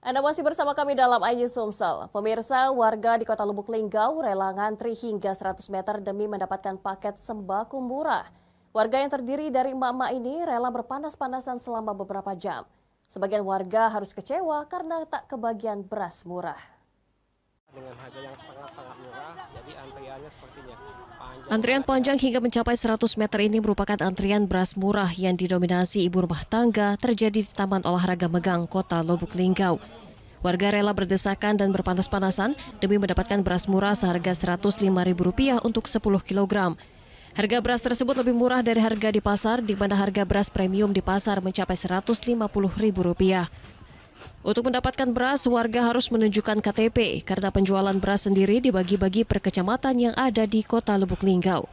Anda masih bersama kami dalam AYU Sumsel. Pemirsa, warga di kota Lubuk Linggau rela ngantri hingga 100 meter demi mendapatkan paket sembako murah. Warga yang terdiri dari emak-emak ini rela berpanas-panasan selama beberapa jam. Sebagian warga harus kecewa karena tak kebagian beras murah dengan harga yang sangat-sangat murah, jadi antriannya sepertinya panjang. Antrian panjang hingga mencapai 100 meter ini merupakan antrian beras murah yang didominasi ibu rumah tangga terjadi di Taman Olahraga Megang, Kota Lobuk Linggau. Warga rela berdesakan dan berpanas-panasan demi mendapatkan beras murah seharga Rp105.000 untuk 10 kg. Harga beras tersebut lebih murah dari harga di pasar, di mana harga beras premium di pasar mencapai Rp150.000. Untuk mendapatkan beras, warga harus menunjukkan KTP karena penjualan beras sendiri dibagi-bagi per kecamatan yang ada di kota Lubuk Linggau.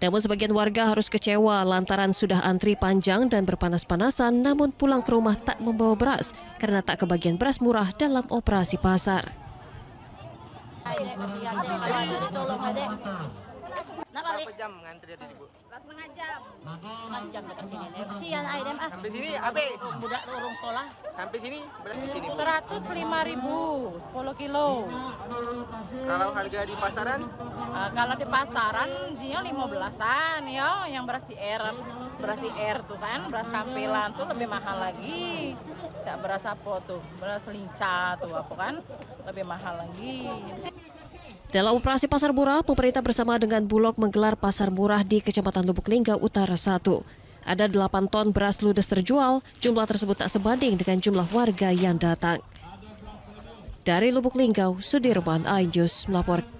Namun sebagian warga harus kecewa lantaran sudah antri panjang dan berpanas-panasan namun pulang ke rumah tak membawa beras karena tak kebagian beras murah dalam operasi pasar. Berapa jam ngantri tadi, Bu? setengah jam. Setengah jam dekat sini. Kesian airnya ah. Sampai sini habis. Budak lorong sekolah. Sampai sini berapa sini? lima ribu, sepuluh kilo. Kalau harga di pasaran? Uh, kalau di pasaran jion lima belasan, yo. yang beras di air, beras di air tuh kan, beras kampilan tuh lebih mahal lagi. Cak beras apa tuh? Beras linca tuh apa kan? Lebih mahal lagi. Dalam operasi pasar murah, pemerintah bersama dengan Bulog menggelar pasar murah di Kecamatan Lubuk Lingga Utara 1. Ada 8 ton beras ludes terjual, jumlah tersebut tak sebanding dengan jumlah warga yang datang. Dari Lubuk Linggau, Sudirman Ainjus melaporkan.